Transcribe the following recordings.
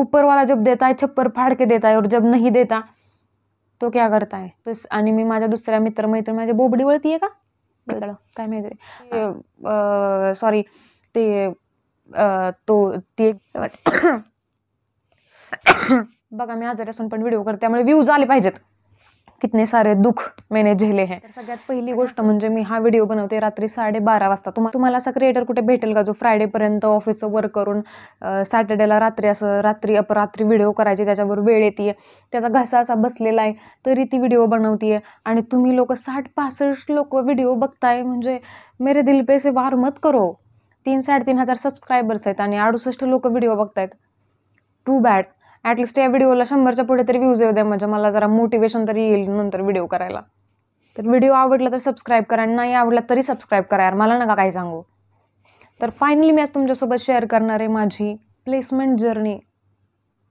ऊपर वाला जब देता है छप्पर फाड़ के देता है और जब नहीं देता तो क्या करता है तो आणि मी माझ्या दुसऱ्या मित्र मैत्रीण माझ्या बोबडी वळती आहे का काय माहिती सॉरी ते तो ते बघा मी आजारी असून पण व्हिडिओ करते त्यामुळे व्ह्यूज आले पाहिजेत कितने सारे दुःख मैंने झेले हैं सगळ्यात पहिली गोष्ट म्हणजे मी हा व्हिडिओ बनवते रात्री साडेबारा वाजता तुम्हा तुम्हाला असा क्रिएटर कुठे भेटेल का जो फ्रायडेपर्यंत ऑफिसचं वर्क करून सॅटर्डेला रात्री असं रात्री अपरात्री व्हिडिओ करायची त्याच्यावर वेळ येते त्याचा घसा असा बसलेला आहे तरी ती व्हिडिओ बनवते आणि तुम्ही लोक साठ पासष्ट लोक व्हिडिओ बघताय म्हणजे मेरे दिल पे वार मत करो तीन साडेतीन हजार सबस्क्रायबर्स आहेत आणि अडुसष्ट लोक व्हिडिओ बघतायत टू बॅड ॲटलिस्ट या व्हिडिओला शंभरच्या पुढे तरी व्ह्यूज येऊ द्या म्हणजे मला जरा मोटिवेशन तरी येईल नंतर व्हिडिओ करायला तर व्हिडिओ आवडला तर सबस्क्राईब करा आणि नाही आवडला तरी सबस्क्राईब करा यार मला नका काही सांगू तर फायनली मी आज तुमच्यासोबत शेअर करणार आहे माझी प्लेसमेंट जर्नी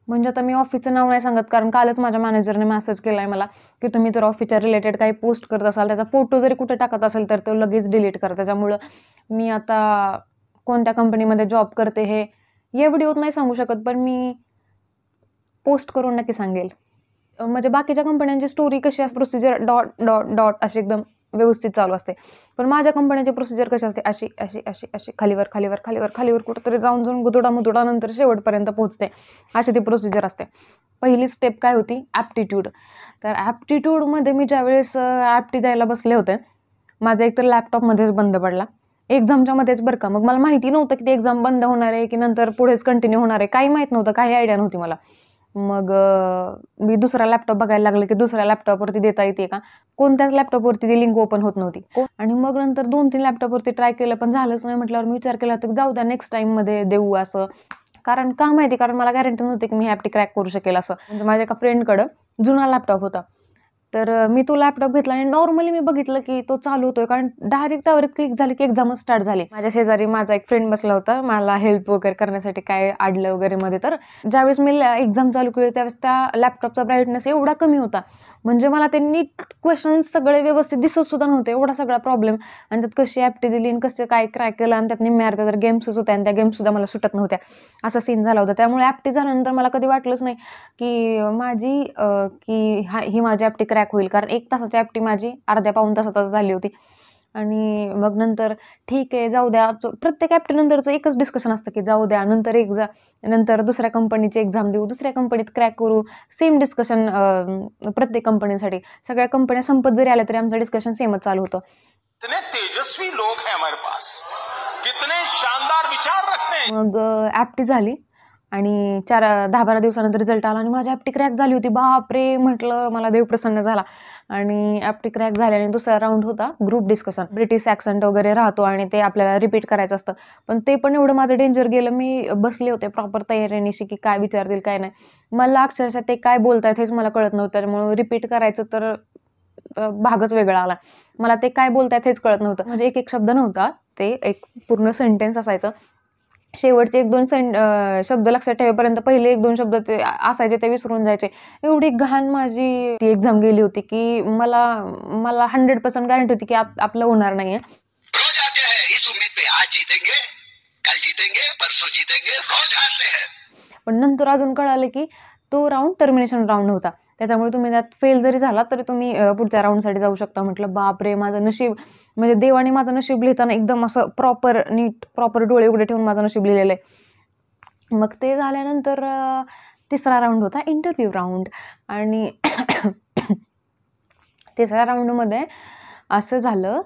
म्हणजे आता मी ऑफिसचं नाव नाही सांगत कारण कालच माझ्या मॅनेजरने मेसेज केला आहे मला की तुम्ही जर ऑफिसच्या रिलेटेड काही पोस्ट करत असाल त्याचा फोटो जरी कुठे टाकत असेल तर तो लगेच डिलीट करा त्याच्यामुळं मी आता कोणत्या कंपनीमध्ये जॉब करते हे या व्हिडिओत नाही सांगू शकत पण मी पोस्ट करून नक्की सांगेल म्हणजे बाकीच्या कंपन्यांची स्टोरी कशी असते प्रोसिजर डॉट डॉट डॉट अशी एकदम व्यवस्थित चालू असते पण माझ्या कंपन्यांची प्रोसिजर कशी असते अशी अशी अशी अशी खालीवर खालीवर खालीवर खालीवर कुठंतरी जाऊन जाऊन मुतुडा नंतर शेवटपर्यंत पोहोचते अशी ती प्रोसिजर असते पहिली स्टेप काय होती ॲप्टिट्यूड तर ॲप्टिट्यूडमध्ये मी ज्यावेळेस ॲप्टी द्यायला बसले होते माझा एकतर लॅपटॉपमध्येच बंद पडला एक्झामच्यामध्येच मध्येच बरं का मग मला माहिती नव्हतं की ते एक्झाम बंद होणार आहे की नंतर पुढेच कंटिन्यू होणार आहे काही माहीत नव्हतं काही आयडिया नव्हती मला मग मी दुसरा लॅपटॉप बघायला लागले की दुसऱ्या लॅपटॉपवरती देता येते का कोणत्याच लॅपटॉपवरती ती लिंक ओपन होत नव्हती आणि मग नंतर दोन तीन लॅपटॉपवरती ट्राय केलं पण झालंच नाही म्हटल्यावर मी विचार केला तर जाऊ द्या नेक्स्ट मध्ये देऊ असं कारण का माहिती कारण मला गॅरंटी नव्हती की मी हॅपटी क्रॅक करू शकेल असं म्हणजे माझ्या एका फ्रेंडकडं जुना लॅपटॉप होता तर मी तो लॅपटॉप घेतला आणि नॉर्मली मी बघितलं की तो चालू होतोय कारण डायरेक्ट त्यावर क्लिक झाली की एक्झामच स्टार्ट झाली माझ्या शेजारी माझा एक फ्रेंड बसला होता मला हेल्प वगैरे करण्यासाठी काय आडलं वगैरे मध्ये तर ज्यावेळेस मी एक्झाम चालू केली त्यावेळेस त्या लॅपटॉपचा ब्राईटनेस एवढा कमी होता म्हणजे मला ते नीट क्वेश्चन सगळे व्यवस्थित दिसत सुद्धा नव्हते एवढा सगळा प्रॉब्लेम आणि त्यात कशी ॲप्टी दिली आणि कसं काय क्रॅक केलं आणि त्यात निम्म्या अर्ध्या तर गेम्सच होत्या आणि त्या गेम्ससुद्धा मला सुटत नव्हत्या असा सीन झाला होता त्यामुळे ॲप्टी झाल्यानंतर मला कधी वाटलंच नाही की माझी की हा ही माझी ॲप्टी क्रॅक होईल कारण एक तासाची ॲप्टी माझी अर्ध्या पाऊन तासातच झाली होती आणि मग नंतर ठीक आहे जाऊ द्या प्रत्येक नंतरच एकच डिस्कशन असतं की जाऊ द्या नंतर एक्झा नंतर दुसऱ्या कंपनीची एक्झाम देऊ दुसऱ्या कंपनीत क्रॅक करू सेम डिस्कशन प्रत्येक कंपनीसाठी सगळ्या कंपन्या संपत जरी आल्या तरी आमचं डिस्कशन सेमच चालू होतं तेजस्वी लोक आहे हमारे पास कितने शानदार विचार रखते मग ॲप्टी झाली आणि चार दहा बारा दिवसानंतर रिझल्ट आला आणि माझी ॲप्टी क्रॅक झाली होती बापरे म्हटलं मला देव प्रसन्न झाला आणि ॲप्टी क्रॅक झाली आणि दुसरा राऊंड होता ग्रुप डिस्कशन ब्रिटिश ॲक्सेंट वगैरे राहतो आणि ते आपल्याला रिपीट करायचं असतं पण ते पण एवढं माझं डेंजर गेलं मी बसले होते प्रॉपर तयारीनिशी की काय विचारतील काय नाही मला अक्षरशः ते काय बोलतायत हेच मला कळत नव्हतं त्यामुळं रिपीट करायचं तर भागच वेगळा आला मला ते काय बोलतायत हेच कळत नव्हतं म्हणजे एक एक शब्द नव्हता ते एक पूर्ण सेंटेन्स असायचं शेवटचे एक दोन सेंट शब्द लक्षात ठेवेपर्यंत पहिले एक दोन शब्द ते असायचे ते विसरून जायचे एवढी घाण माझी ती एक्झाम गेली होती की मला मला हंड्रेड पर्सेंट गॅरंटी होती की आपलं होणार नाही पण नंतर अजून कळालं की तो राऊंड टर्मिनेशन राऊंड होता त्याच्यामुळे तुम्ही त्यात फेल जरी झाला तरी तुम्ही पुढच्या राऊंडसाठी जाऊ शकता म्हटलं बापरे माझं नशीब म्हणजे देवाने माझं नशीब लिहिताना एकदम असं प्रॉपर नीट प्रॉपर डोळे उघडे ठेवून माझं नशीब लिहिलेलं आहे मग ते झाल्यानंतर तिसरा राऊंड होता इंटरव्ह्यू राऊंड आणि तिसऱ्या राऊंडमध्ये असं झालं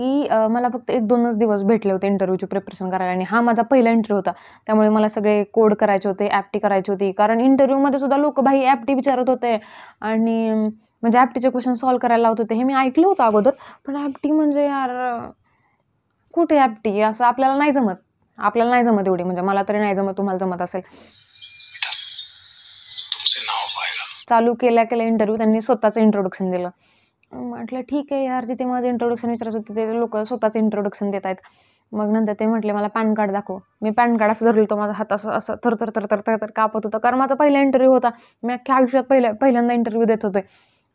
की मला फक्त एक दोनच दिवस भेटले होते इंटरव्ह्यूची प्रिपरेशन करायला आणि हा माझा पहिला इंटरव्ह्यू होता त्यामुळे मला सगळे कोड करायचे होते ॲप्टी करायची होती कारण इंटरव्ह्यूमध्ये सुद्धा लोक भाई ॲप्टी विचारत होते आणि म्हणजे ॲप्टीचे क्वेश्चन सॉल्व्ह करायला लावत होते हे मी ऐकलं होतं अगोदर पण ॲप्टी म्हणजे यार कुठे ॲप्टी असं आपल्याला नाही जमत आपल्याला नाही जमत एवढी म्हणजे मला तरी नाही जमत तुम्हाला जमत असेल चालू केल्या केल्या इंटरव्ह्यू त्यांनी स्वतःचं इंट्रोडक्शन दिलं म्हटलं ठीक आहे यार जिथे माझं इंट्रोडक्शन विचारत होते ते लोक स्वतःच इंट्रोडक्शन देत आहेत मग नंतर ते म्हटले मला पॅन कार्ड दाखव मी पॅन कार्ड असं धरलं होतं माझा हात असं असं थर थर थर कापत होतं कारण माझा पहिला इंटरव्ह्यू होता मी अख्ख्या आयुष्यात पहिल्या पहिल्यांदा इंटरव्ह्यू देत होते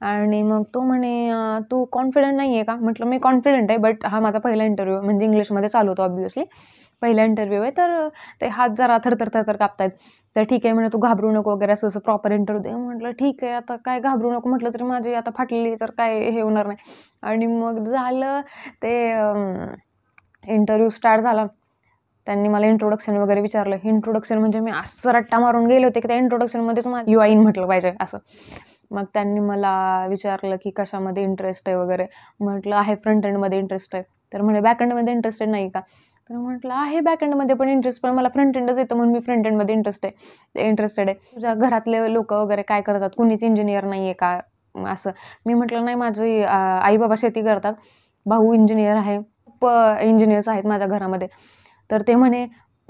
आणि मग तो म्हणे तू कॉन्फिडंट नाही आहे का म्हटलं मी कॉन्फिडंट आहे बट हा माझा पहिला इंटरव्ह्यू म्हणजे इंग्लिशमध्ये चालू होतो ऑब्वियसली पहिला इंटरव्ह्यू आहे तर ते हात जरा थरथर थरथर कापतायत तर ठीक आहे म्हणे तू घाबरू नको वगैरे असं असं प्रॉपर इंटरव्ह्यू दे म्हटलं ठीक आहे आता काय घाबरू नको म्हटलं तरी माझी आता फाटली तर काय हे होणार नाही आणि मग झालं ते इंटरव्ह्यू स्टार्ट झाला त्यांनी मला इंट्रोडक्शन वगैरे विचारलं इंट्रोडक्शन म्हणजे मी असं रट्टा मारून गेले होते की त्या इंट्रोडक्शनमध्येच मला युआईन म्हटलं पाहिजे असं मग त्यांनी मला विचारलं की कशामध्ये इंटरेस्ट आहे वगैरे म्हटलं आहे फ्रंट एंडमध्ये इंटरेस्ट आहे तर म्हणे बॅक एंडमध्ये इंटरेस्टेड नाही का तर म्हटलं आहे बॅक एंडमध्ये पण इंटरेस्ट पण मला फ्रंट एंडच येतं म्हणून मी फ्रंट एंडमध्ये इंटरेस्ट आहे इंटरेस्टेड आहे तुझ्या घरातले लोक वगैरे काय करतात कुणीच इंजिनियर नाही आहे का असं मी म्हटलं नाही माझी आई बाबा शेती करतात भाऊ इंजिनियर आहे खूप इंजिनियर्स आहेत माझ्या घरामध्ये तर ते म्हणे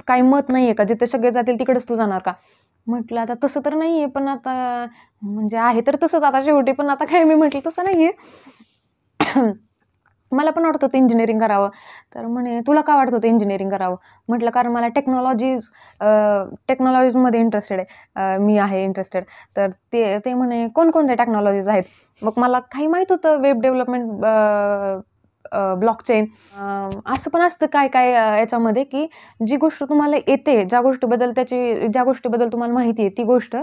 काही मत नाही आहे का जिथे सगळे जातील तिकडेच तू जाणार का म्हटलं आता तसं तर नाही आहे पण आता म्हणजे आहे तर तसंच आता शेवटी पण आता काय मी म्हटलं तसं नाही आहे मला पण वाटत होतं इंजिनिअरिंग करावं तर म्हणे तुला का वाटत होतं इंजिनिअरिंग करावं म्हटलं कारण मला टेक्नॉलॉजीज टेक्नॉलॉजीजमध्ये इंटरेस्टेड आहे मी आहे इंटरेस्टेड तर ते ते म्हणे कोणकोणते टेक्नॉलॉजीज आहेत मग मला काही माहीत होतं वेब डेव्हलपमेंट ब्लॉकचेन असं पण असतं काय काय याच्यामध्ये की जी गोष्ट तुम्हाला येते ज्या गोष्टीबद्दल त्याची ज्या गोष्टीबद्दल तुम्हाला माहिती आहे ती गोष्ट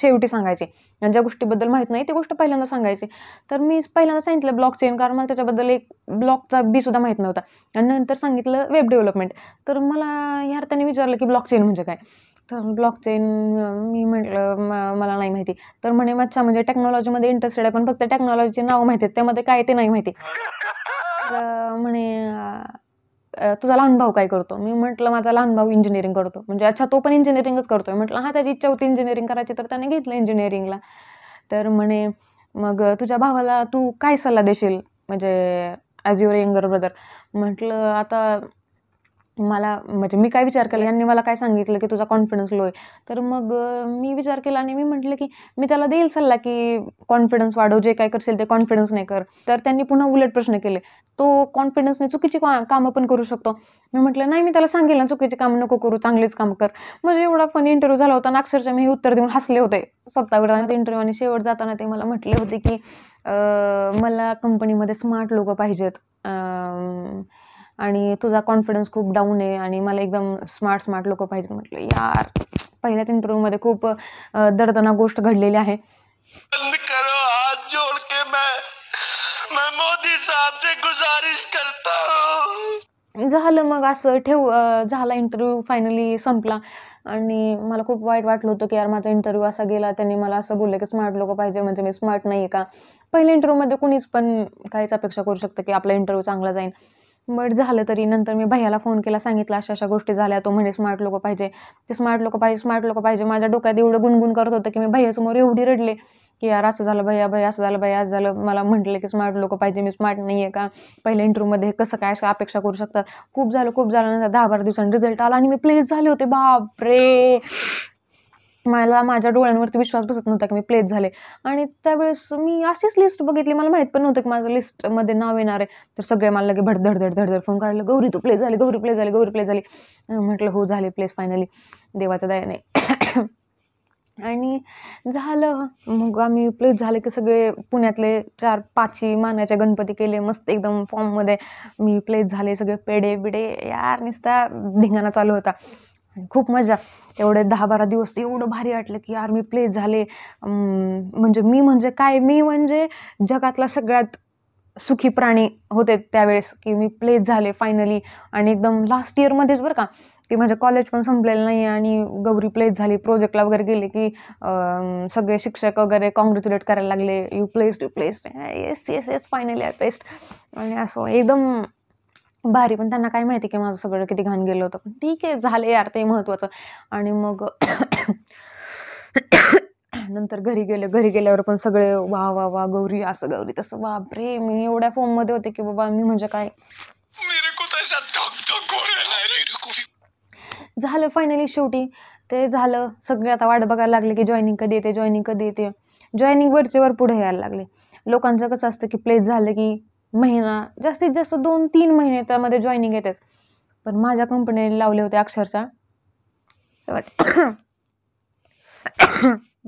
शेवटी सांगायची आणि ज्या गोष्टीबद्दल माहीत नाही ती गोष्ट पहिल्यांदा सांगायची तर मी पहिल्यांदा सांगितलं ब्लॉक चेन कारण मला त्याच्याबद्दल एक ब्लॉकचा बी सुद्धा माहीत नव्हता आणि नंतर सांगितलं वेब डेव्हलपमेंट तर मला या अर्थाने विचारलं की ब्लॉक चेन म्हणजे काय तर ब्लॉकचेन मी म्हटलं मला नाही माहिती तर म्हणे मच्छा म्हणजे टेक्नॉलॉजीमध्ये इंटरेस्टेड आहे पण फक्त टेक्नॉलॉजीचे नाव माहिती आहेत त्यामध्ये काय ते नाही माहिती तर म्हणे तुझा लहान भाऊ काय करतो मी म्हटलं माझा लहान भाऊ इंजिनिअरिंग करतो म्हणजे अच्छा तो पण इंजिनिअरिंगच करतोय म्हटलं हा त्याची इच्छा होती इंजिनिअरिंग करायची तर त्याने घेतलं इंजिनिअरिंगला तर म्हणे मग तुझ्या भावाला तू काय सल्ला देशील म्हणजे ॲज युअर यंगर ब्रदर म्हटलं आता मला म्हणजे मी काय विचार केला यांनी मला काय सांगितलं की तुझा कॉन्फिडन्स लो आहे तर मग मी विचार केला आणि मी म्हटलं की मी त्याला देईल सल्ला की कॉन्फिडन्स वाढव जे काय करशील ते कॉन्फिडन्स नाही कर तर त्यांनी पुन्हा उलट प्रश्न केले तो कॉन्फिडन्सने चुकीची कामं पण करू शकतो मी म्हटलं नाही मी त्याला सांगेल ना चुकीचे काम नको करू चांगलेच काम कर म्हणजे एवढा पण इंटरव्ह्यू झाला होता ना अक्षरशः मी उत्तर देऊन हसले होते स्वतःवर इंटरव्ह्यू आणि शेवट जाताना ते मला म्हटले होते की मला कंपनीमध्ये स्मार्ट लोक पाहिजेत आणि तुझा कॉन्फिडन्स खूप डाऊन आहे आणि मला एकदम स्मार्ट स्मार्ट लोक पाहिजे म्हटलं यार पहिल्याच मध्ये खूप दर्दना गोष्ट घडलेली आहे झालं मग असं ठेव झाला इंटरव्ह्यू फायनली संपला आणि मला खूप वाईट वाटलं होतं की यार माझा इंटरव्ह्यू असा गेला त्यांनी मला असं बोललं की स्मार्ट लोक पाहिजे म्हणजे मी स्मार्ट नाही आहे का पहिल्या मध्ये कुणीच पण काहीच अपेक्षा करू शकतं की आपला इंटरव्ह्यू चांगला जाईल बट झालं तरी नंतर मी भैयाला फोन केला सांगितलं अशा अशा गोष्टी झाल्या तो म्हणे स्मार्ट लोक पाहिजे ते स्मार्ट लोक पाहिजे स्मार्ट लोक पाहिजे माझ्या डोक्यात एवढं गुणगुण करत होतं की मी भैयासमोर एवढी रडले की यार असं झालं भैया भैया असं झालं भैया असं झालं मला म्हटलं की स्मार्ट लोक पाहिजे मी स्मार्ट नाही आहे का पहिल्या इंटरव्ह्यूमध्ये कसं काय अशा अपेक्षा करू शकतं खूप झालं खूप झालं नंतर दहा बारा दिवसांनी रिझल्ट आला आणि मी प्लेस झाले होते बाप रे मला माझ्या डोळ्यांवरती विश्वास बसत नव्हता की मी प्लेस झाले आणि त्यावेळेस मी अशीच लिस्ट बघितली मला माहीत पण नव्हतं की माझं लिस्टमध्ये नाव येणार आहे तर सगळे मला लगे धड धड फोन करायला गौरी तू प्लेस झाली गौरी प्लेस झाली गौरी प्लेस झाली म्हटलं हो झाले प्लेस फायनली देवाच्या दयाने आणि झालं मग आम्ही प्लेस झाले की सगळे पुण्यातले चार पाचही मानाच्या गणपती केले मस्त एकदम फॉर्ममध्ये मी प्लेस झाले सगळे पेडे बिडे यार निस्ता धिंगाणा चालू होता खूप मजा एवढे दहा बारा दिवस एवढं भारी वाटलं की यार मी प्लेस झाले म्हणजे मी म्हणजे काय मी म्हणजे जगातला सगळ्यात सुखी प्राणी होते त्यावेळेस की मी प्लेस झाले फायनली आणि एकदम लास्ट इयरमध्येच बरं का की माझं कॉलेज पण संपलेलं नाही आणि गौरी प्लेस झाली प्रोजेक्टला वगैरे गेले की सगळे शिक्षक वगैरे कॉंग्रॅच्युलेट करायला लागले you placed you placed yes yes yes finally I placed आणि असं एकदम भारी पण त्यांना काय माहिती की माझं सगळं किती घाण गेलं होतं पण ठीक आहे झालं यार ते महत्त्वाचं आणि मग नंतर घरी गेले घरी गेल्यावर पण सगळे वा वा वा गौरी असं गौरी तसं रे मी एवढ्या मध्ये होते की बाबा मी म्हणजे काय झालं फायनली शेवटी ते झालं सगळे आता वाट बघायला लागले की जॉईनिंग कधी येते जॉईनिंग कधी येते जॉईनिंग वरचे वर पुढे यायला लागले लोकांचं कसं असतं की प्लेस झालं की महिना जास्तीत जास्त दोन तीन महिने त्यामध्ये जॉईनिंग येतेच पण माझ्या कंपनीने लावले होते अक्षरशः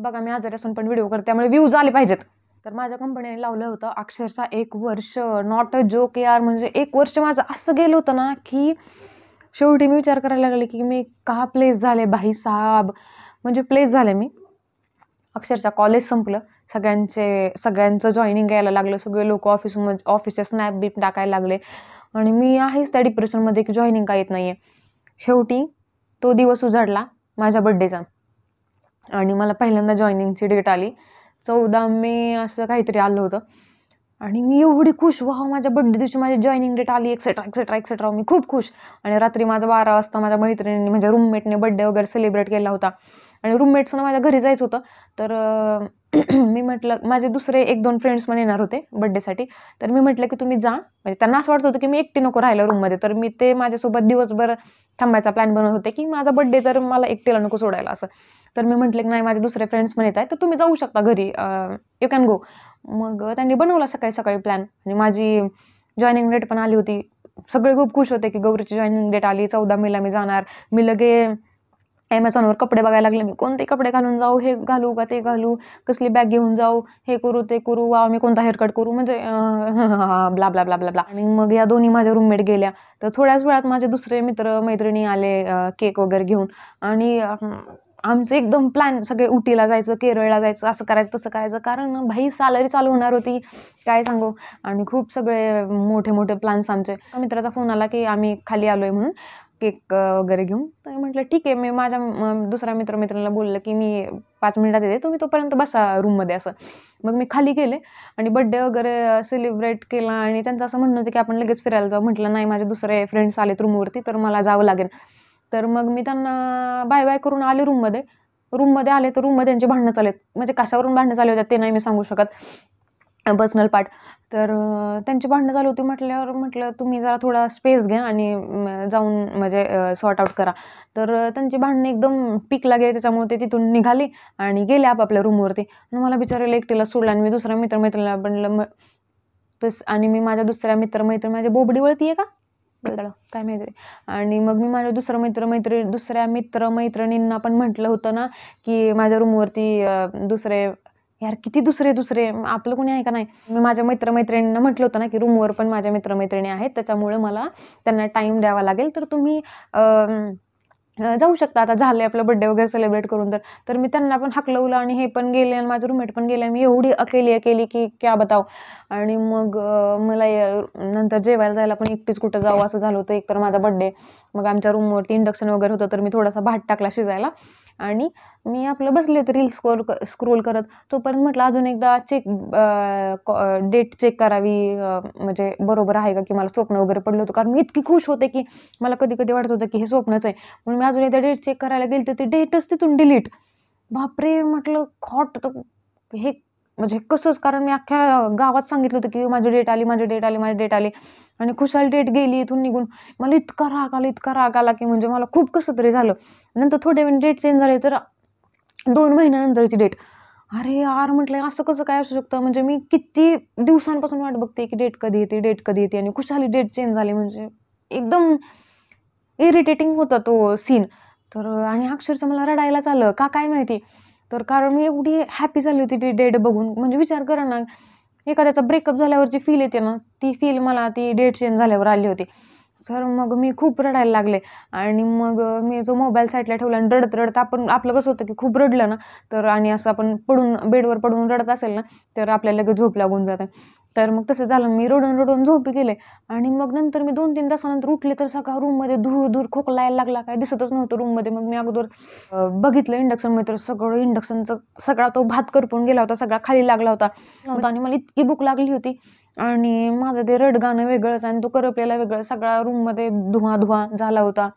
बघा मी आजारी असून पण व्हिडिओ करते त्यामुळे व्ह्यूज आले पाहिजेत तर माझ्या कंपनीने लावलं होतं अक्षरशः एक वर्ष नॉट अ जोक यार म्हणजे एक वर्ष माझं असं गेलं होतं ना की शेवटी मी विचार करायला लागले की मी का प्लेस झाले भाई साहेब म्हणजे प्लेस झाले मी अक्षरशः कॉलेज संपलं सगळ्यांचे सगळ्यांचं जॉईनिंग यायला लागलं सगळे लोक ऑफिस ऑफिसचे स्नॅप बीप टाकायला लागले आणि मी आहेच त्या डिप्रेशनमध्ये की जॉईनिंग का येत नाही आहे शेवटी तो दिवस उजाडला माझ्या बड्डेचा आणि मला पहिल्यांदा जॉईनिंगची डेट आली चौदा मे असं काहीतरी आलं होतं आणि मी एवढी खुश हो माझ्या बड्डे दिवशी माझी जॉईनिंग डेट आली एक्सेट्रा एक्सेट्रा एक्सेट्रा मी खूप खुश आणि रात्री माझा बारा वाजता माझ्या मैत्रिणींनी माझ्या रूममेटने बड्डे वगैरे सेलिब्रेट केला होता आणि रूममेट्सनं माझ्या घरी जायचं होतं तर मी म्हटलं माझे दुसरे एक दोन फ्रेंड्स पण येणार होते बड्डेसाठी तर मी म्हटलं की तुम्ही जा म्हणजे त्यांना असं वाटत होतं की मी एकटी नको राहिलं रूममध्ये तर मी ते माझ्यासोबत दिवसभर थांबायचा प्लॅन बनवत होते की माझा बड्डे तर मला एकटीला नको सोडायला असं तर मी म्हटलं की नाही माझे दुसरे फ्रेंड्स पण येत आहेत तर तुम्ही जाऊ शकता घरी यू कॅन गो मग त्यांनी बनवला सकाळी सकाळी प्लॅन म्हणजे माझी जॉईनिंग डेट पण आली होती सगळे खूप खुश होते की गौरीची जॉईनिंग डेट आली चौदा मेला मी जाणार मी लगे ॲमेझॉनवर कपडे बघायला लागले मी कोणते कपडे घालून जाऊ हे घालू का ते घालू कसली बॅग घेऊन जाऊ हे करू ते करू वा मी कोणता हेअरकट करू म्हणजे blah blah blah blah blah आणि मग या दोन्ही माझ्या रूममेट गेल्या तर थोड्याच वेळात माझे दुसरे मित्र मैत्रिणी आले केक वगैरे घेऊन आणि आमचं एकदम प्लॅन सगळे उटीला जायचं केरळला जायचं असं करायचं तसं करायचं कारण भाई सॅलरी चालू होणार होती काय सांगू आणि खूप सगळे मोठे मोठे प्लॅन्स आमचे मित्राचा फोन आला की आम्ही खाली आलोय म्हणून केक वगैरे घेऊन तर म्हटलं ठीक आहे मी माझ्या दुसऱ्या मित्रमित्राला बोललं की मी पाच मिनिटात येते तुम्ही तोपर्यंत बसा रूममध्ये असं मग मी खाली गेले आणि बड्डे वगैरे सेलिब्रेट केला आणि त्यांचं असं म्हणणं होतं की आपण लगेच फिरायला जाऊ म्हटलं नाही माझे दुसरे फ्रेंड्स आलेत रूमवरती तर मला जावं लागेल तर मग मी त्यांना बाय बाय करून आले रूममध्ये रूममध्ये आले तर रूममध्ये त्यांचे भांडणं चालेत म्हणजे कशावरून भांडणं चालले होते ते नाही मी सांगू शकत पर्सनल पार्ट तर त्यांची भांडणं चालू होती म्हटल्यावर म्हटलं तुम्ही जरा थोडा स्पेस घ्या आणि जाऊन म्हणजे सॉर्ट आउट करा तर त्यांची भांडणं एकदम पीक लागेल त्याच्यामुळे ते तिथून निघाली आणि गेले आपापल्या रूमवरती मला बिचारायला एकटीला सोडलं आणि मी दुसऱ्या मित्रमैत्रिणीला बनलं मग तस आणि मी माझ्या दुसऱ्या मित्रमैत्रिणी माझ्या बोबडी वळती आहे का काय माहिती आणि मग मी माझ्या दुसऱ्या मित्रमैत्री दुसऱ्या मित्रमैत्रिणींना पण म्हटलं होतं ना की माझ्या रूमवरती दुसरे यार किती दुसरे दुसरे आपलं कोणी आहे का नाही मी माझ्या मैत्रमैत्रिणींना म्हटलं होतं ना की रूमवर पण माझ्या मित्रमैत्रिणी आहेत त्याच्यामुळे मला त्यांना टाईम द्यावा लागेल तर तुम्ही जाऊ शकता आता झालं आपलं बड्डे वगैरे सेलिब्रेट करून तर तर मी त्यांना पण हकलवलं आणि हे पण गेले आणि माझं रूममेट पण गेले मी एवढी अकेली अकेली की क्या बताव आणि मग मला नंतर जेवायला जायला पण एकटीच कुठं जाऊ असं झालं होतं एकतर माझा बड्डे मग आमच्या रूमवरती इंडक्शन वगैरे होतं तर मी थोडासा भात टाकला शिजायला आणि मी आपलं बसले होते रील स्क्रोल स्क्रोल करत तोपर्यंत म्हटलं अजून एकदा चेक डेट चेक करावी म्हणजे बरोबर आहे का की मला स्वप्न वगैरे पडलं होतं कारण मी इतकी खुश होते की मला कधी कधी वाटत होतं की हे स्वप्नच आहे म्हणून मी अजून एकदा डेट चेक करायला गेले तर ते डेटच तिथून डिलीट बापरे म्हटलं हॉट हे म्हणजे कसंच कारण मी अख्ख्या गावात सांगितलं होतं की माझी डेट आली माझी डेट आली माझी डेट आली आणि खुशाल डेट गेली इथून निघून मला इतका राग आला इतका राग आला की म्हणजे मला खूप कसं तरी झालं नंतर थोडे वेळ डेट चेंज झाले तर दोन महिन्यानंतरची डेट अरे यार म्हटलं असं कसं काय असू शकतं म्हणजे मी किती दिवसांपासून वाट बघते की डेट कधी येते डेट कधी येते आणि खुशाली डेट चेंज झाली म्हणजे एकदम इरिटेटिंग होता तो सीन तर आणि अक्षरशः मला रडायलाच आलं का काय माहिती तर कारण मी एवढी हॅपी झाली होती ती डेट बघून म्हणजे विचार करा ना एखाद्याचा ब्रेकअप झाल्यावरची फील येते ना ती फील मला ती डेट चेंज झाल्यावर आली होती सर मग मी खूप रडायला लागले आणि मग मी जो मोबाईल साईडला ठेवला आणि रडत रडत आपण आपलं कसं होतं की खूप रडलं ना तर आणि असं आपण पडून बेडवर पडून रडत असेल ना तर आपल्याला लगेच झोप लागून जाते तर मग तसं झालं मी रडून रडून झोपी गेले आणि मग नंतर मी दोन तीन तासानंतर उठले तर रूम मध्ये धूर धूर खोकला यायला लागला काय दिसतच नव्हतं रूम मध्ये मग मी अगोदर बघितलं इंडक्शनमध्ये तर सगळं इंडक्शनचं सगळा तो भात करपून गेला होता सगळा खाली लागला होता हो. आणि मला इतकी भूक लागली होती आणि माझं ते रडगाणं वेगळंच आणि तो करपलेला वेगळं सगळा मध्ये धुवा धुवा झाला होता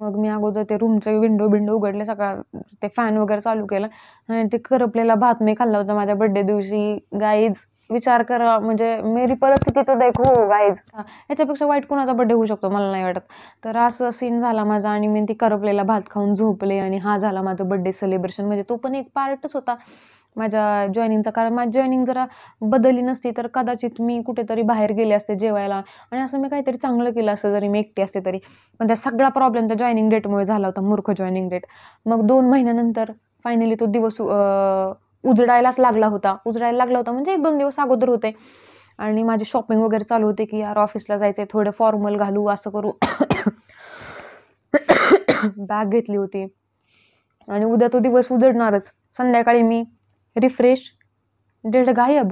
मग मी अगोदर ते रूमचे विंडो बिंडो उघडले सगळा ते फॅन वगैरे चालू केला आणि ते करपलेला भात मी खाल्ला होता माझ्या बड्डे दिवशी गाईज विचार करा म्हणजे मेरी परिस्थिती तो देखो हो, गाईज याच्यापेक्षा वाईट कोणाचा बड्डे होऊ शकतो मला नाही वाटत तर असं सीन झाला माझा आणि मी ती करपलेला भात खाऊन झोपले आणि हा झाला माझा बड्डे सेलिब्रेशन म्हणजे तो पण एक पार्टच होता माझ्या जॉईनिंगचा कारण माझी जॉईनिंग जरा बदलली नसती तर कदाचित मी कुठेतरी बाहेर गेले असते जेवायला आणि असं मी काहीतरी चांगलं केलं असतं जरी मी एकटी असते तरी पण त्या सगळा प्रॉब्लेम त्या जॉईनिंग डेटमुळे झाला होता मूर्ख जॉईनिंग डेट मग दोन महिन्यानंतर फायनली तो दिवस उजडायलाच लागला होता उजडायला लागला होता म्हणजे एक दोन दिवस अगोदर होते आणि माझी शॉपिंग वगैरे चालू होते की यार ऑफिसला जायचंय थोडं फॉर्मल घालू असं करू बॅग घेतली होती आणि उद्या तो दिवस उजडणारच संध्याकाळी मी रिफ्रेश डेड गायब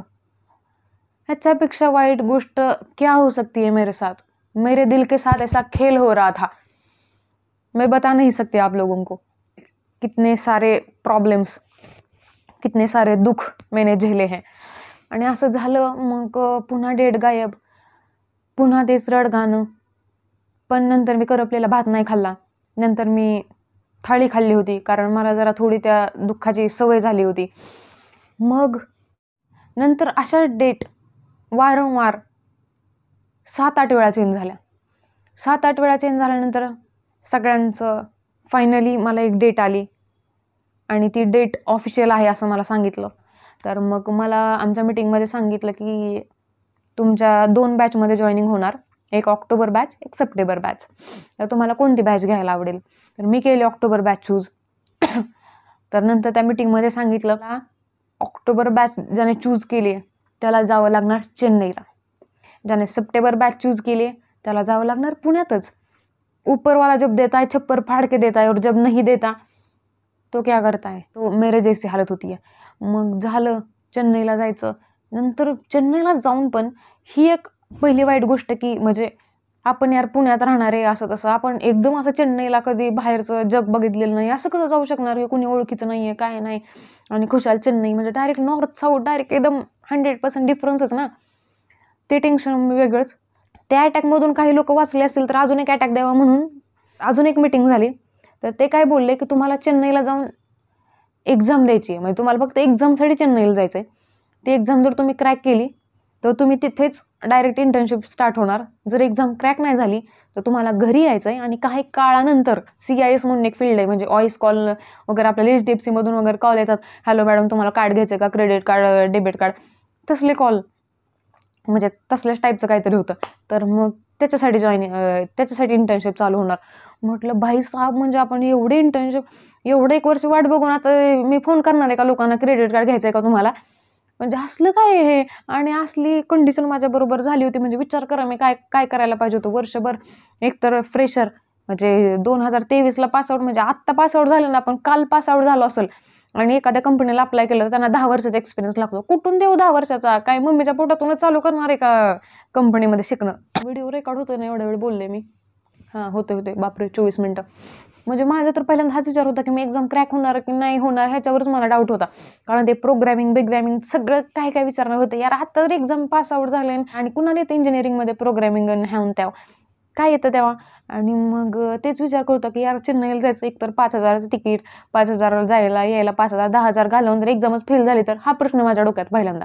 ह्याच्यापेक्षा वाईट गोष्ट क्या हो सकती है मेरे साथ मेरे दिल के साथ ऐसा खेल हो रहा था मैं बता नहीं सकती आप लोगों को कितने सारे प्रॉब्लेम्स कितने सारे दुःख मेने झेले हैं आणि असं झालं मग पुन्हा डेट गायब पुन्हा तेच रड गाणं पण नंतर मी करपलेला भात नाही खाल्ला नंतर मी थाळी खाल्ली होती कारण मला जरा थोडी त्या दुःखाची सवय झाली होती मग नंतर अशा डेट वारंवार सात आठ वेळा चेंज झाल्या सात आठ वेळा चेंज झाल्यानंतर सगळ्यांचं फायनली मला एक डेट आली आणि ती डेट ऑफिशियल आहे असं मला सांगितलं तर मग मला आमच्या मिटिंगमध्ये सांगितलं की तुमच्या दोन बॅचमध्ये जॉईनिंग होणार एक ऑक्टोबर बॅच एक सप्टेंबर बॅच तर तुम्हाला कोणती बॅच घ्यायला आवडेल तर मी केली ऑक्टोबर बॅच चूज तर नंतर त्या मिटिंगमध्ये सांगितलं का ऑक्टोबर बॅच ज्याने चूज केली त्याला जावं लागणार चेन्नईला ज्याने सप्टेंबर बॅच चूज केली त्याला जावं लागणार पुण्यातच उपरवाला जब देताय छप्पर फाडके देताय और जब नाही देता तो क्या करता तो मेरे जैसी हालत होती आहे मग झालं चेन्नईला जायचं नंतर चेन्नईला जाऊन पण ही एक पहिली वाईट गोष्ट की म्हणजे आपण यार पुण्यात राहणार आहे असं तसं आपण एकदम असं चेन्नईला कधी बाहेरचं जग बघितलेलं नाही असं कसं जाऊ शकणार की कुणी ओळखीचं नाही आहे काय नाही आणि खुशाल चेन्नई म्हणजे डायरेक्ट नॉर्थ साऊथ डायरेक्ट एकदम हंड्रेड पर्सेंट डिफरन्सच ना ते टेन्शन वेगळंच त्या अटॅकमधून काही लोक वाचले असतील तर अजून एक अटॅक द्यावा म्हणून अजून एक मिटिंग झाली तर ते काय बोलले की तुम्हाला चेन्नईला जाऊन एक्झाम द्यायची म्हणजे तुम्हाला फक्त एक्झामसाठी चेन्नईला जायचं आहे ती एक्झाम जर तुम्ही क्रॅक केली तर तुम्ही तिथेच डायरेक्ट इंटर्नशिप स्टार्ट होणार जर एक्झाम क्रॅक नाही झाली तर तुम्हाला घरी यायचं आहे आणि काही काळानंतर सी आय एस म्हणून एक फील्ड आहे म्हणजे ऑइस कॉल वगैरे आपल्याला एच डी एफ सीमधून वगैरे कॉल येतात हॅलो मॅडम तुम्हाला कार्ड घ्यायचं का क्रेडिट कार्ड डेबिट कार्ड तसले कॉल म्हणजे तसल्याच टाईपचं काहीतरी होतं तर मग त्याच्यासाठी जॉईन त्याच्यासाठी इंटर्नशिप चालू होणार म्हटलं भाई साहेब म्हणजे आपण एवढी इंटर्नशिप एवढं एक वर्ष वाट बघून आता मी फोन करणार आहे का लोकांना क्रेडिट कार्ड घ्यायचं आहे का तुम्हाला म्हणजे असलं काय हे आणि असली कंडिशन माझ्याबरोबर झाली होती म्हणजे विचार करा मी काय काय करायला पाहिजे होतं वर्षभर एकतर फ्रेशर म्हणजे दोन हजार तेवीसला पासआउट म्हणजे आत्ता पासआउट झालं ना आपण काल पासआउट झालो असेल आणि एखाद्या कंपनीला अप्लाय केलं तर त्यांना दहा वर्षाचा एक्सपिरियन्स लागतो कुठून देऊ दहा वर्षाचा काय मम्मीच्या पोटातूनच चालू करणार आहे का कंपनीमध्ये शिकणं व्हिडिओ रेकॉर्ड होतो ना एवढ्या वेळ बोलले मी हां होते होते बापरे चोवीस मिनटं म्हणजे माझा तर पहिल्यांदा हाच विचार होता की मी एक्झाम क्रॅक होणार की नाही होणार ह्याच्यावरच मला डाऊट होता कारण ते प्रोग्रॅमिंग बिग्रॅमिंग सगळं काय काय विचारणार होतं यार आता तर एक्झाम पास आउट झाले आणि कुणाला येतं इंजिनिअरिंगमध्ये प्रोग्रॅमिंग ह्याहून त्या काय येतं तेव्हा आणि मग तेच विचार करतो की यार चेन्नईला जायचं एकतर पाच हजाराचं तिकीट पाच हजार जायला यायला पाच हजार दहा हजार घालवून जर एक्झामच फेल झाली तर हा प्रश्न माझ्या डोक्यात पहिल्यांदा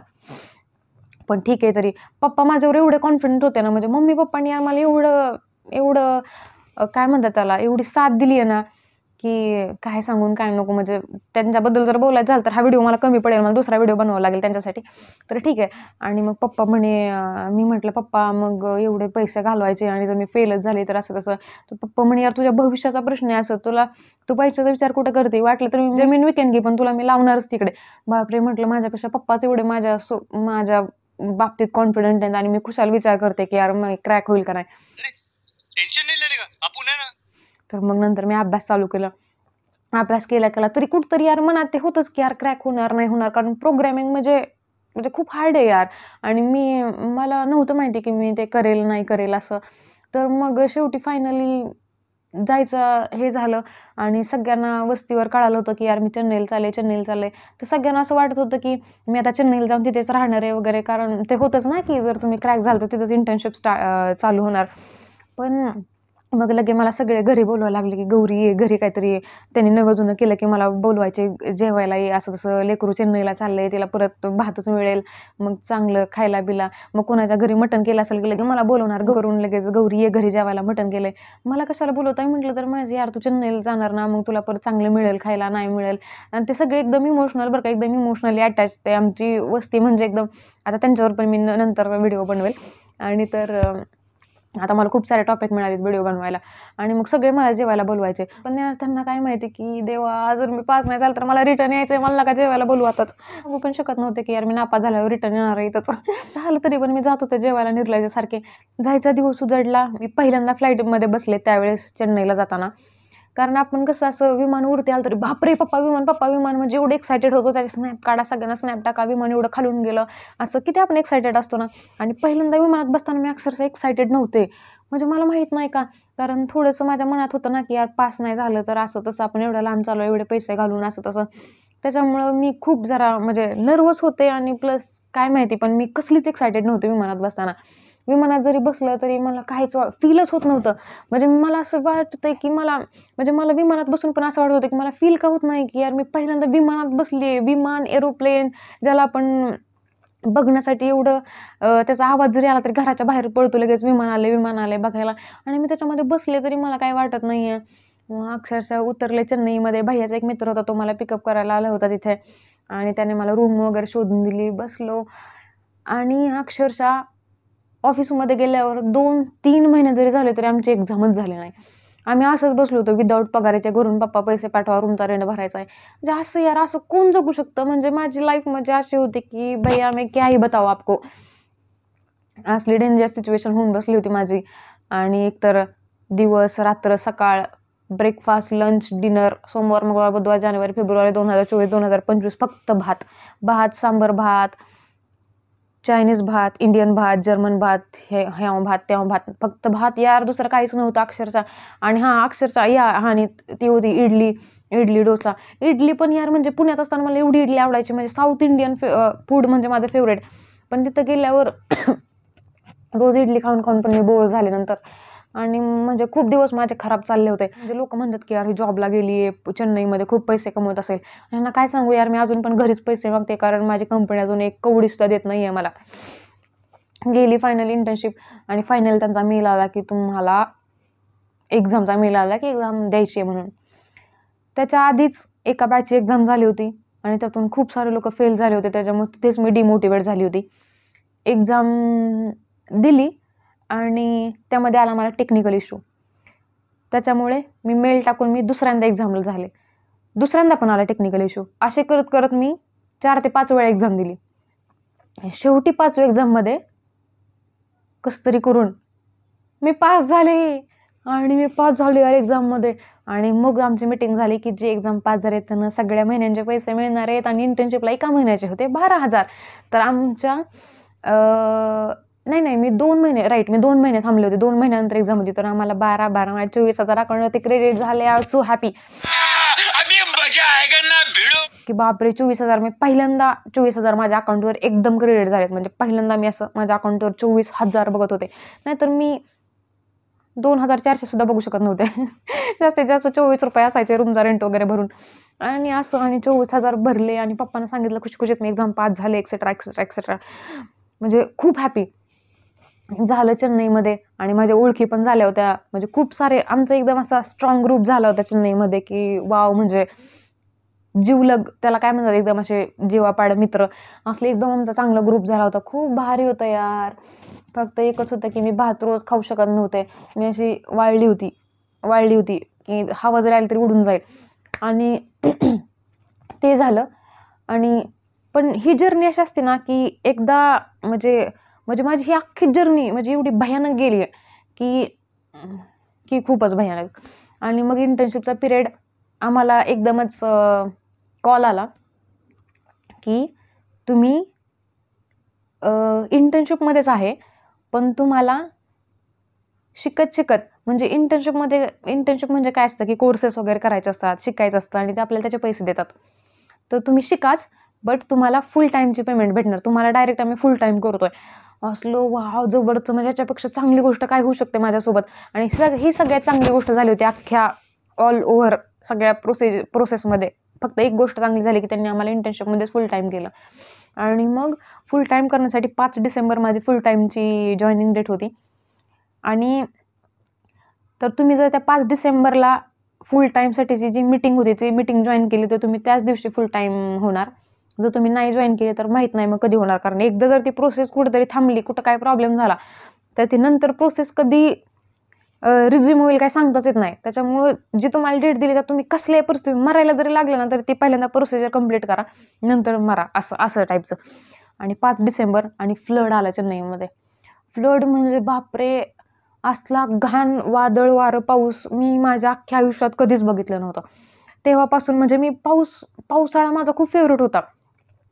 पण ठीक आहे तरी पप्पा माझ्यावर एवढे कॉन्फिडंट होते ना म्हणजे मम्मी पप्पांनी मला एवढं एवढं काय म्हणतात त्याला एवढी साथ दिली आहे ना की काय सांगून काय नको म्हणजे त्यांच्याबद्दल जर बोलायचं झालं तर हा व्हिडिओ मला कमी पडेल मला दुसरा व्हिडिओ बनवावा लागेल त्यांच्यासाठी तर ठीक आहे आणि मग पप्पा म्हणे मी म्हटलं पप्पा मग एवढे पैसे घालवायचे आणि जर मी फेलच झाले तर असं कसं तर पप्पा म्हणे यार तुझ्या भविष्याचा प्रश्न आहे असं तुला तू पैशाचा विचार कुठं करते वाटलं तर जमीन विकेन घे पण तुला मी लावणारच तिकडे बापरे म्हटलं माझ्यापेक्षा पप्पाच एवढे माझ्या माझ्या बाबतीत कॉन्फिडंट आहेत आणि मी खुशाल विचार करते की यार मग क्रॅक होईल का नाही टेन्शन नाही का आपण तर मग नंतर मी अभ्यास चालू केला अभ्यास केला केला तरी कुठतरी यार मनात ते होतच की यार क्रॅक होणार नाही होणार कारण प्रोग्रॅमिंग म्हणजे म्हणजे खूप हार्ड आहे यार आणि मी मला नव्हतं माहिती की मी ते करेल नाही करेल असं तर मग शेवटी फायनली जायचं हे झालं आणि सगळ्यांना वस्तीवर कळालं होतं की यार मी चेन्नईला चालले चेन्नईला चालले तर सगळ्यांना असं वाटत होतं की मी आता चेन्नईला जाऊन तिथेच राहणार आहे वगैरे कारण ते होतंच ना की जर तुम्ही क्रॅक झालं तर तिथंच इंटर्नशिप स्टा चालू होणार पण मग लगे मला सगळे घरी बोलवायला लागले की गौरी ये घरी काहीतरी ये त्यांनी नवं जुनं केलं की मला बोलवायचे जेवायला ये असं तसं लेकरू चेन्नईला चाललं आहे तिला परत भातच मिळेल मग चांगलं खायला बिला मग कोणाच्या घरी मटण केलं असेल की लगे मला बोलवणार घरून लगेच गौरी ये घरी जेवायला मटण केलं आहे मला कशाला बोलवता म्हटलं तर माझं यार तू चेन्नईला जाणार ना मग तुला परत चांगलं मिळेल खायला नाही मिळेल आणि ते सगळे एकदम इमोशनल बरं का एकदम इमोशनली अटॅच आहे आमची वस्ती म्हणजे एकदम आता त्यांच्यावर पण मी नंतर व्हिडिओ बनवेल आणि तर आता मला खूप सारे टॉपिक मिळाले व्हिडिओ बनवायला आणि मग सगळे मला जेवायला बोलवायचे पण त्यांना काय माहिती की देवा जर मी पास नाही झालं तर मला रिटर्न यायचं आहे मला नका जेवायला बोलू आताच मी पण शकत नव्हते की यार मी नापा झाल्यावर रिटर्न येणार आहे तसं झालं तरी पण मी जात होते जेवायला सारखे जायचा दिवस उजडला मी पहिल्यांदा फ्लाईटमध्ये बसले त्यावेळेस चेन्नईला जाताना कारण आपण कसं असं विमान उरते आलं तरी बापरे पप्पा विमान पप्पा विमान म्हणजे एवढं एक्सायटेड होतो त्याचे स्नॅप काढा सगळ्यांना स्नॅप टाका विमान एवढं खालून गेलं असं किती आपण एक्सायटेड असतो ना आणि पहिल्यांदा विमानात बसताना मी अक्षरशः एक्सायटेड नव्हते म्हणजे मला माहीत नाही का कारण थोडंसं माझ्या मनात होतं ना की यार पास नाही झालं तर असं तसं आपण एवढं लांब चालू एवढे पैसे घालून असं तसं त्याच्यामुळं मी खूप जरा म्हणजे नर्वस होते आणि प्लस काय माहिती पण मी कसलीच एक्सायटेड नव्हते विमानात बसताना विमानात जरी बसलं तरी मला काहीच फीलच होत नव्हतं म्हणजे मला असं वाटतं की मला म्हणजे मला विमानात बसून पण असं वाटत होतं की मला फील का होत नाही की यार मी पहिल्यांदा विमानात बसली विमान एरोप्लेन ज्याला आपण बघण्यासाठी एवढं त्याचा आवाज जरी आला तरी घराच्या बाहेर पडतो लगेच विमान आले विमान आले बघायला आणि मी त्याच्यामध्ये बसले तरी मला काही वाटत नाही आहे अक्षरशः उतरले चेन्नईमध्ये भैयाचा एक मित्र होता तो मला पिकअप करायला आला होता तिथे आणि त्याने मला रूम वगैरे शोधून दिली बसलो आणि अक्षरशः ऑफिसमध्ये गेल्यावर दोन तीन महिने जरी झाले तरी आमची एक्झामच झाले नाही आम्ही असंच बसलो होतो विदाऊट पगाराच्या घरून पप्पा पैसे पाठवा रूमचा रेंट भरायचा आहे म्हणजे असं यार असं कोण जगू शकतं म्हणजे माझी लाईफ म्हणजे अशी होती की भैया मी क्या ही बतावं आपको असली डेंजर सिच्युएशन होऊन बसली होती माझी आणि एकतर दिवस रात्र सकाळ ब्रेकफास्ट लंच डिनर सोमवार मंगळवार बुधवार जानेवारी फेब्रुवारी दोन हजार चोवीस दोन हजार पंचवीस फक्त भात भात सांबर भात चायनीज भात इंडियन भात जर्मन भात हे ह्याव भात त्या भात फक्त भात यार दुसरं काहीच नव्हतं अक्षरशः आणि हा अक्षरशः या आणि ती होती इडली इडली डोसा इडली पण यार म्हणजे पुण्यात असताना मला एवढी इडली आवडायची म्हणजे साऊथ इंडियन फे फूड म्हणजे माझं फेवरेट पण तिथं गेल्यावर रोज इडली खाऊन खाऊन पण मी बोर झाल्यानंतर आणि म्हणजे खूप दिवस माझे खराब चालले होते म्हणजे लोक म्हणतात की यार ही जॉबला गेली आहे चेन्नईमध्ये खूप पैसे कमवत असेल यांना काय सांगू यार मी अजून पण घरीच पैसे मागते कारण माझी कंपनी अजून एक कवडीसुद्धा देत नाही आहे मला गेली फायनल इंटर्नशिप आणि फायनल त्यांचा मेल आला की तुम्हाला एक्झामचा मेल आला की एक्झाम द्यायची आहे म्हणून त्याच्या आधीच एका बॅचची एक्झाम झाली होती आणि त्यातून खूप सारे लोक फेल झाले होते त्याच्यामुळे तिथेच मी डिमोटिवेट झाली होती एक्झाम दिली आणि त्यामध्ये आला मला टेक्निकल इश्यू त्याच्यामुळे मी मेल टाकून मी दुसऱ्यांदा एक्झामला झाले दुसऱ्यांदा पण आला टेक्निकल इश्यू असे करत करत मी चार ते पाच वेळा एक्झाम दिली शेवटी पाचव्या एक्झाममध्ये कस तरी करून मी पास झाले आणि मी पास झालो यार एक्झाममध्ये आणि मग आमची मिटिंग झाली की जे एक्झाम पास झाले त्यांना सगळ्या महिन्यांचे पैसे मिळणार आहेत आणि इंटर्नशिपला एका महिन्याचे होते बारा हजार तर आमच्या नाही नाही मी दोन महिने राईट मी दोन महिने थांबले होते दोन महिन्यानंतर एक्झाम होती तर आम्हाला बारा बारा म्हणजे चोवीस हजार अकाउंट ते क्रेडिट झाले आय सो हॅपी की बापरे चोवीस हजार मी पहिल्यांदा चोवीस हजार माझ्या अकाउंटवर एकदम क्रेडिट झालेत म्हणजे पहिल्यांदा मी असं माझ्या अकाउंटवर चोवीस हजार बघत होते नाहीतर मी दोन हजार चारशे सुद्धा बघू शकत नव्हते जास्तीत जास्त चोवीस रुपये असायचे रूमचा रेंट वगैरे भरून आणि असं आणि चोवीस हजार भरले आणि पप्पांना सांगितलं खुशखुशीत मी एक्झाम पास झाले एक्सेट्रा एक्सेट्रा एक्सेट्रा म्हणजे खूप हॅपी झालं चेन्नईमध्ये आणि माझ्या ओळखी पण झाल्या होत्या म्हणजे खूप सारे आमचा एकदम असा स्ट्रॉंग ग्रुप झाला होता चेन्नईमध्ये की वाव म्हणजे जीवलग त्याला काय म्हणतात एकदम असे जीवापाड मित्र असले एकदम आमचा चांगला ग्रुप झाला होता खूप भारी होतं यार फक्त एकच होतं की मी भात रोज खाऊ शकत नव्हते मी अशी वाळली होती वाळली होती की हवा जरी आली तरी उडून जाईल आणि ते झालं आणि पण ही जर्नी अशी असते ना की एकदा म्हणजे म्हणजे माझी ही अख्खी जर्नी म्हणजे एवढी भयानक गेली आहे की की खूपच भयानक आणि मग इंटर्नशिपचा पिरियड आम्हाला एकदमच कॉल आला की तुम्ही इंटर्नशिपमध्येच आहे पण तुम्हाला शिकत शिकत म्हणजे इंटर्नशिपमध्ये इंटर्नशिप म्हणजे काय असतं की कोर्सेस वगैरे करायचे असतात शिकायचं असतं आणि ते आपल्याला त्याचे पैसे देतात तर तुम्ही शिकाच बट तुम्हाला फुल टाईमची पेमेंट भेटणार तुम्हाला डायरेक्ट आम्ही फुल टाईम करतो असलो वाव जबरदस्त म्हणजे याच्यापेक्षा चांगली गोष्ट काय होऊ शकते माझ्यासोबत आणि सग ही सगळ्यात चांगली गोष्ट झाली होती अख्ख्या ऑल ओव्हर सगळ्या प्रोसेज प्रोसेसमध्ये फक्त एक गोष्ट चांगली झाली की त्यांनी आम्हाला इंटर्नशिपमध्येच फुल टाईम केलं आणि मग फुल टाईम करण्यासाठी पाच डिसेंबर माझी फुल टाईमची जॉईनिंग डेट होती आणि तर तुम्ही जर त्या पाच डिसेंबरला फुल टाईमसाठीची जी मीटिंग होती ती मीटिंग जॉईन केली तर तुम्ही त्याच दिवशी फुल टाईम होणार जर तुम्ही नाही जॉईन केले तर माहीत नाही मग कधी होणार कारण एकदा जर ती प्रोसेस कुठेतरी थांबली कुठं काय प्रॉब्लेम झाला तर ती नंतर प्रोसेस कधी रिझ्यूम होईल काय सांगताच येत नाही त्याच्यामुळं जी तुम्हाला डेट दिली तर तुम्ही कसल्याही परिस्थिती मरायला जरी लागलं ना तरी ती पहिल्यांदा प्रोसिजर कंप्लीट करा नंतर मरा असं असं टाईपचं आणि पाच डिसेंबर आणि फ्लड आला चेन्नईमध्ये फ्लड म्हणजे बापरे असला घाण वादळ वारं पाऊस मी माझ्या अख्ख्या आयुष्यात कधीच बघितलं नव्हतं तेव्हापासून म्हणजे मी पाऊस पावसाळा माझा खूप फेवरेट होता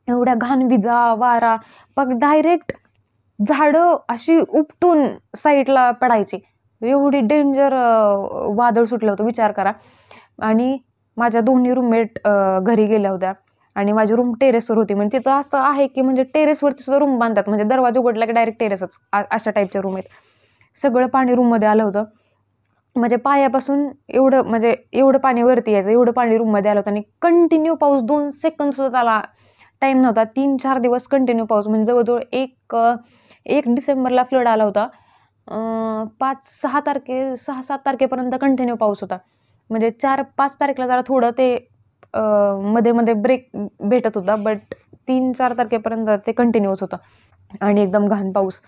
एवढ्या घाण विजा वारा मग डायरेक्ट झाडं अशी उपटून साईडला पडायची एवढी डेंजर वादळ सुटलं होतं विचार करा आणि माझ्या दोन्ही रूममेट घरी गेल्या होत्या आणि माझी रूम टेरेसवर होती म्हणजे तिथं असं आहे की म्हणजे टेरेसवरती सुद्धा रूम बांधतात म्हणजे दरवाजा उघडला की डायरेक्ट टेरेसच अशा टाईपच्या रूम आहेत सगळं पाणी रूममध्ये आलं होतं म्हणजे पायापासून एवढं म्हणजे एवढं पाणी वरती यायचं एवढं पाणी रूममध्ये आलं होतं आणि कंटिन्यू पाऊस दोन सेकंद सुद्धा त्याला टाईम नव्हता तीन चार दिवस कंटिन्यू पाऊस म्हणजे जवळजवळ एक एक डिसेंबरला फ्लड आला होता पाच सहा तारखे सहा सात तारखेपर्यंत कंटिन्यू पाऊस होता म्हणजे चार पाच तारखेला जरा थोडं ते मध्ये मध्ये ब्रेक भेटत होता बट तीन चार तारखेपर्यंत ते कंटिन्यूअस होतं आणि एकदम घाण पाऊस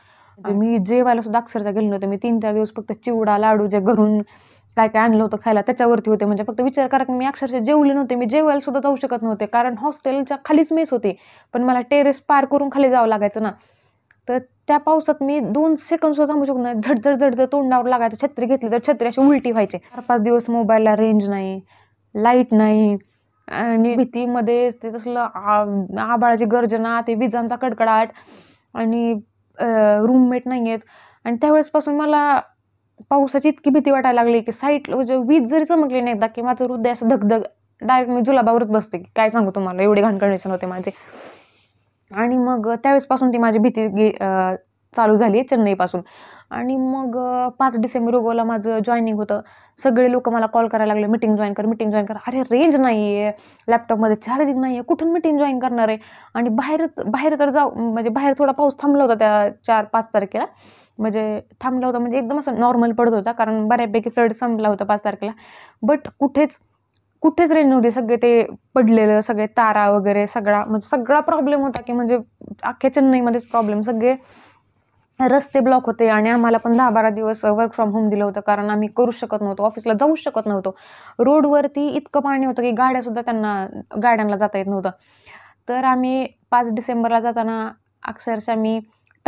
म्हणजे मी जेवायला सुद्धा अक्षरशः गेलो नव्हते मी तीन चार दिवस फक्त चिवडा लाडू जे घरून काय काय आणलं होतं खायला त्याच्यावरती होते म्हणजे फक्त विचार करा की मी अक्षरशः जेवले नव्हते मी जेवायला सुद्धा जाऊ शकत नव्हते कारण हॉस्टेलच्या खालीच मेस होते पण मला टेरेस पार करून खाली जावं लागायचं ना तर त्या पावसात मी दोन सेकंद सुद्धा थांबू शकत नाही झड जर तोंडावर लागायचं छत्री घेतली तर छत्री अशी उलटी व्हायचे चार पाच दिवस मोबाईलला रेंज नाही लाईट नाही आणि भीतीमध्ये ते तसलं आबाळाची गर्जना ते विजांचा कडकडाट आणि रूममेट नाही आहेत आणि त्यावेळेसपासून मला पावसाची इतकी भीती वाटायला लागली की साईट म्हणजे वीज जरी चमकली नाही एकदा की माझं हृदय असं धगधग डायरेक्ट मी जुलाबावरच बसते की काय सांगू तुम्हाला एवढे घाण कंडिशन होते माझे आणि मग त्यावेळेसपासून ती माझी भीती चालू झाली आहे चेन्नईपासून आणि मग पाच डिसेंबर रोगोला माझं जॉईनिंग होतं सगळे लोक मला कॉल करायला लागले मिटिंग जॉईन कर मिटिंग जॉईन कर अरे रेंज नाही आहे लॅपटॉपमध्ये चार्जिंग नाही आहे कुठून मिटिंग जॉईन करणार आहे आणि बाहेर बाहेर तर जाऊ म्हणजे बाहेर थोडा पाऊस थांबला होता त्या चार पाच तारखेला म्हणजे थांबला होता म्हणजे एकदम असं नॉर्मल पडत होता कारण बऱ्यापैकी फ्लड संपला होता पाच तारखेला बट कुठेच कुठेच रेन नव्हती सगळे ते पडलेलं सगळे तारा वगैरे सगळा म्हणजे सगळा प्रॉब्लेम होता की म्हणजे अख्ख्या चेन्नईमध्येच प्रॉब्लेम सगळे रस्ते ब्लॉक होते आणि आम्हाला पण दहा बारा दिवस वर्क फ्रॉम होम दिलं होतं कारण आम्ही करू शकत नव्हतो ऑफिसला जाऊ शकत नव्हतो रोडवरती इतकं पाणी होतं की गाड्यासुद्धा त्यांना गाड्यांना जाता येत नव्हतं तर आम्ही पाच डिसेंबरला जाताना अक्षरशः मी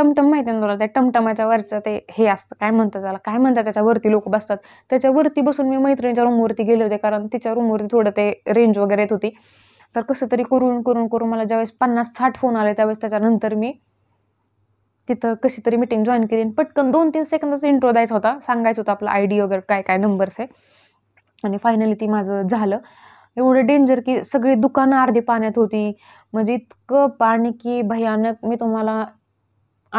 टमटम माहिती ना तुला त्या टमटमाच्या वरचं ते हे असतं काय म्हणतात त्याला काय म्हणतात त्याच्यावरती लोक बसतात त्याच्यावरती बसून मी मैत्रिणीच्या रूमवरती गेले होते कारण तिच्या रूमवरती थोडं ते रेंज वगैरे येत होती तर कसं तरी करून करून करून मला ज्यावेळेस पन्नास साठ फोन आले त्यावेळेस त्याच्यानंतर मी तिथं कशी तरी मिटिंग जॉईन केली आणि पटकन दोन तीन सेकंदाचा इंट्रो द्यायचा होता सांगायचं होतं आपला आय डी वगैरे काय काय नंबर्स आहे आणि फायनली ती माझं झालं एवढं डेंजर की सगळी दुकानं अर्धी पाण्यात होती म्हणजे इतकं पाणी की भयानक मी तुम्हाला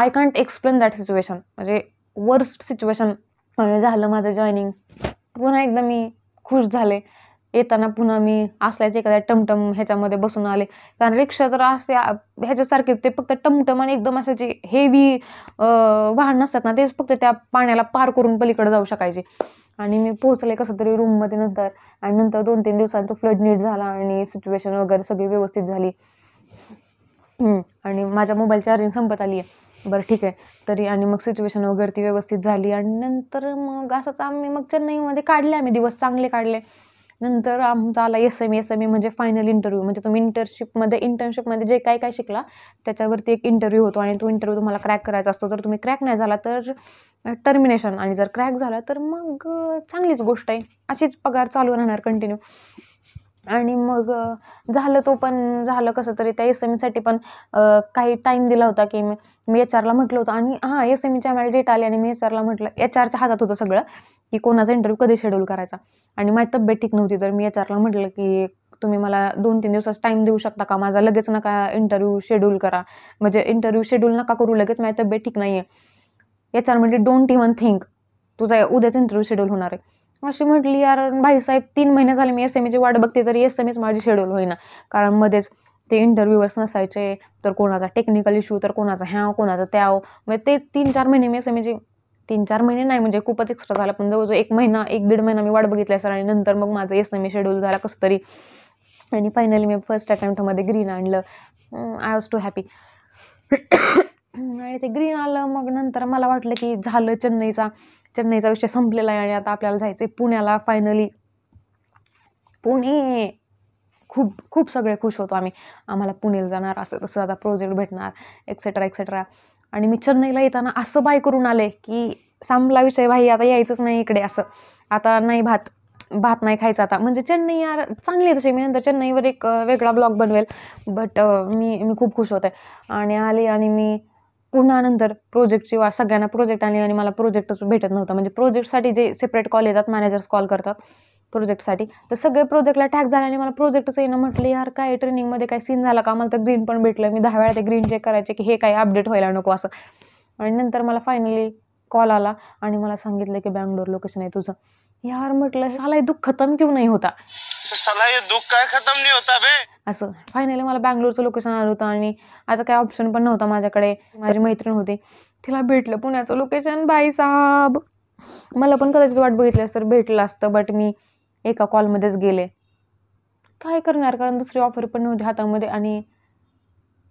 I can't explain that situation म्हणजे वर्स्ट सिच्युएशन म्हणजे झालं माझं जॉईनिंग पुन्हा एकदा मी खुश झाले येताना पुन्हा मी असल्याचे एखाद्या टमटम ह्याच्यामध्ये बसून आले कारण रिक्षा तर असते ह्याच्यासारखे ते फक्त टमटम आणि एकदम जे हेवी वाहन नसतात ना तेच फक्त त्या पाण्याला पार करून पलीकडे जाऊ शकायचे आणि मी पोहोचले कसं तरी रूममध्ये नंतर आणि नंतर दोन तीन तो फ्लड नीट झाला आणि सिच्युएशन वगैरे सगळी व्यवस्थित झाली आणि माझ्या मोबाईल चार्जिंग संपत आली आहे बरं ठीक आहे तरी आणि मग सिच्युएशन वगैरे ती व्यवस्थित झाली आणि नंतर मग असंच आम्ही मग चेन्नईमध्ये काढले आम्ही दिवस चांगले काढले नंतर आमचा आला S M S M A म्हणजे फायनल इंटरव्ह्यू म्हणजे तुम्ही इंटर्नशिपमध्ये इंटर्नशिपमध्ये जे काय काय शिकला त्याच्यावरती एक इंटरव्ह्यू होतो आणि तो इंटरव्ह्यू तुम्हाला क्रॅक करायचा असतो जर तुम्ही क्रॅक नाही झाला तर टर्मिनेशन आणि जर क्रॅक झाला तर मग चांगलीच गोष्ट आहे अशीच पगार चालू राहणार कंटिन्यू आणि मग झालं तो पण झालं कसं तरी त्या एस एम ईसाठी e पण काही टाईम दिला होता की मी मी एच आरला म्हटलं होतं आणि हां एस एम ईच्या e मला डेट आली आणि मी एच आरला म्हटलं एच आरच्या हातात होतं सगळं की कोणाचा इंटरव्ह्यू कधी शेड्यूल करायचा आणि माझी तब्येत ठीक नव्हती तर मी एच आरला म्हटलं की तुम्ही मला दोन तीन दिवसात टाईम देऊ शकता का माझा लगेच नका इंटरव्ह्यू शेड्यूल करा म्हणजे इंटरव्ह्यू शेड्यूल नका करू लगेच माझी तब्येत ठीक नाही आहे एच आर म्हणजे डोंट इवन थिंक तुझा उद्याच इंटरव्ह्यू शेड्यूल होणार आहे अशी म्हटली यार भाईसाहेब तीन महिने झाले मी एस एम एची e वाट बघते तरी एस एम एच माझी शेड्यूल होईना कारण मध्येच ते इंटरव्ह्यूवर्स नसायचे तर कोणाचा टेक्निकल इश्यू तर कोणाचा ह्या कोणाचा त्या म्हणजे ते तीन चार महिने मी एस एम एची e तीन चार महिने नाही म्हणजे खूपच एक्स्ट्रा झाला पण जवळजवळ एक महिना एक दीड महिना मी वाट बघितली सर आणि नंतर मग माझं एस एम ए शेड्यूल झाला कसं तरी आणि फायनली मी फर्स्ट अटेम्प्टमध्ये ग्रीन आणलं आय वॉज टू हॅपी आणि ते ग्रीन आलं मग नंतर मला वाटलं की झालं चेन्नईचा चेन्नईचा विषय संपलेला आहे आणि आता आपल्याला जायचं आहे पुण्याला फायनली पुणे खूप खूप सगळे खुश होतो आम्ही आम्हाला पुण्याला जाणार असं तसं आता प्रोजेक्ट भेटणार एक्सेट्रा एक्सेट्रा आणि मी चेन्नईला येताना असं बाय करून आले की संपला विषय भाई आता यायचंच नाही इकडे असं आता नाही भात भात नाही खायचा आता म्हणजे चेन्नई यार चांगली तशी मी नंतर चेन्नईवर एक वेगळा ब्लॉग बनवेल बट मी मी खूप खुश होते आणि आली आणि मी पुन्हा नंतर प्रोजेक्टची वाट सगळ्यांना प्रोजेक्ट आली आणि मला प्रोजेक्टच भेटत नव्हता म्हणजे प्रोजेक्टसाठी जे सेपरेट कॉल येतात मॅनेजर्स कॉल करतात प्रोजेक्टसाठी तर सगळे प्रोजेक्टला टॅग झाले आणि मला प्रोजेक्टच येणं म्हटलं यार काय ट्रेनिंगमध्ये काय सीन झाला का मला तर ग्रीन पण भेटलं मी दहा वेळा ते ग्रीन चेक करायचे की हे काय अपडेट व्हायला नको असं आणि नंतर मला फायनली कॉल आला आणि मला सांगितलं की बँगलोर लोकेशन आहे तुझं यार म्हटलं साला दुःख खतम क्यू नाही होता साला दुःख काय खतम नाही होता बे असं फायनली मला बँगलोरचं लोकेशन आलं होतं आणि आता काय ऑप्शन पण नव्हता माझ्याकडे माझी मैत्रीण होती तिला भेटलं पुण्याचं लोकेशन बाई साहेब मला पण कदाचित वाट बघितली असतं भेटलं असतं बट मी एका कॉलमध्येच गेले काय करणार कारण दुसरी ऑफर पण नव्हती हातामध्ये आणि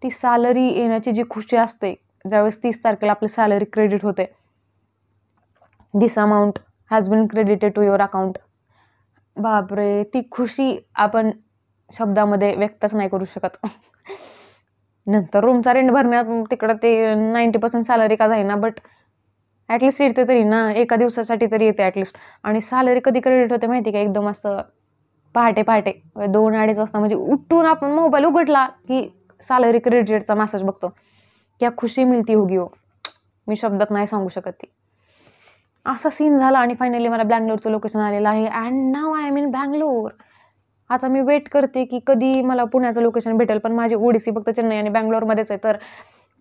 ती सॅलरी येण्याची जी खुशी असते ज्यावेळेस तीस तारखेला आपली सॅलरी क्रेडिट होते this amount has been credited to your account बापरे ती खुशी आपण शब्दामध्ये व्यक्तच नाही करू शकत नंतर रूमचा रेंट भरण्यात तिकडं ते नाईन्टी पर्सेंट सॅलरी का जाईना बट ॲटलिस्ट येते तरी ना एका दिवसासाठी तरी येते ॲटलिस्ट आणि सॅलरी कधी क्रेडिट होते माहिती का एकदम असं पहाटे पहाटे दोन अडीच वाजता म्हणजे उठून आपण मोबाईल उघडला की सॅलरी क्रेडिटचा मेसेज बघतो क्या खुशी मिळती होगी हो मी शब्दात नाही सांगू शकत ती असा सीन झाला आणि फायनली मला बँगलोरचं लोकेशन आलेलं आहे अँड नाव आय एम इन बँगलोर आता मी वेट करते की कधी मला पुण्याचं लोकेशन भेटेल पण माझी ओडिसी फक्त चेन्नई आणि बँगलोरमध्येच आहे तर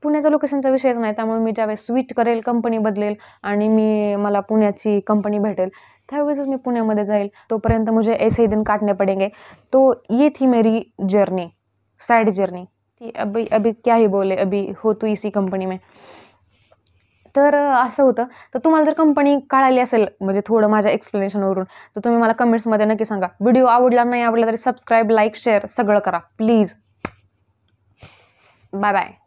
पुण्याचं लोकेशनचा विषयच नाही त्यामुळे मी ज्यावेळेस स्विच करेल कंपनी बदलेल आणि मी मला पुण्याची कंपनी भेटेल त्यावेळेसच मी पुण्यामध्ये जाईल तोपर्यंत मुझे ऐसे ए दिन काटणे पडेंगे तो ये ही मेरी जर्नी साइड जर्नी अभी अभी क्या ही बोले अभी हो तू इसी कंपनी में तर असं होतं तर तुम्हाला जर कंपनी कळाली असेल म्हणजे थोडं माझ्या एक्सप्लेनेशनवरून तर तुम्ही मला कमेंट्समध्ये नक्की सांगा व्हिडिओ आवडला नाही आवडला तरी सबस्क्राईब लाईक शेअर सगळं करा प्लीज बाय बाय